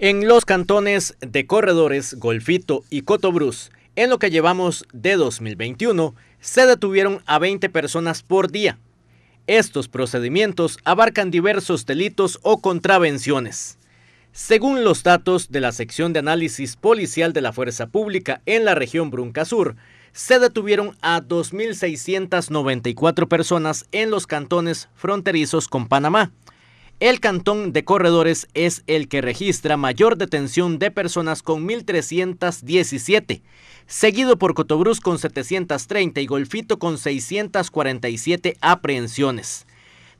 En los cantones de Corredores, Golfito y Cotobruz, en lo que llevamos de 2021, se detuvieron a 20 personas por día. Estos procedimientos abarcan diversos delitos o contravenciones. Según los datos de la sección de análisis policial de la Fuerza Pública en la región Brunca Sur, se detuvieron a 2.694 personas en los cantones fronterizos con Panamá, el cantón de Corredores es el que registra mayor detención de personas con 1.317, seguido por Cotobruz con 730 y Golfito con 647 aprehensiones.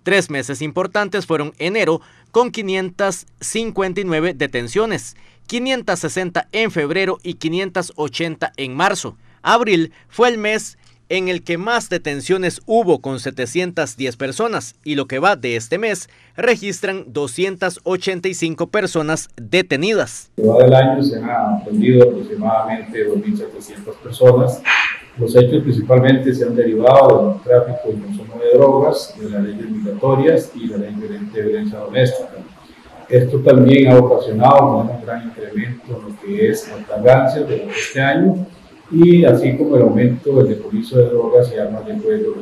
Tres meses importantes fueron enero con 559 detenciones, 560 en febrero y 580 en marzo. Abril fue el mes en el que más detenciones hubo con 710 personas y lo que va de este mes registran 285 personas detenidas. En largo el año se han atendido aproximadamente 2.700 personas. Los hechos principalmente se han derivado del tráfico y consumo de drogas, de las leyes migratorias y de la ley de violencia doméstica. Esto también ha ocasionado un gran incremento en lo que es la tangancia de este año y así como el aumento del decomiso de drogas y armas de fuego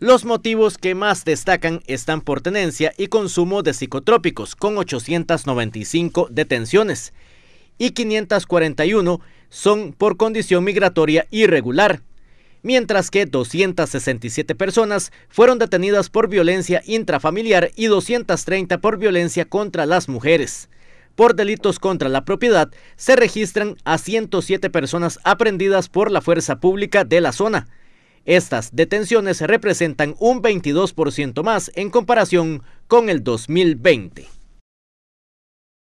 Los motivos que más destacan están por tenencia y consumo de psicotrópicos, con 895 detenciones, y 541 son por condición migratoria irregular, mientras que 267 personas fueron detenidas por violencia intrafamiliar y 230 por violencia contra las mujeres por delitos contra la propiedad, se registran a 107 personas aprendidas por la fuerza pública de la zona. Estas detenciones representan un 22% más en comparación con el 2020.